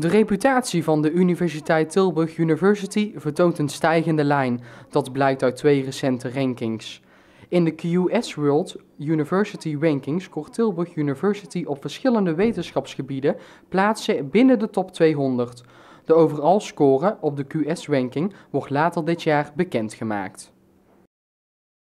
De reputatie van de Universiteit Tilburg University vertoont een stijgende lijn. Dat blijkt uit twee recente rankings. In de QS World University Rankings scoort Tilburg University op verschillende wetenschapsgebieden plaatsen binnen de top 200. De overal score op de QS ranking wordt later dit jaar bekendgemaakt.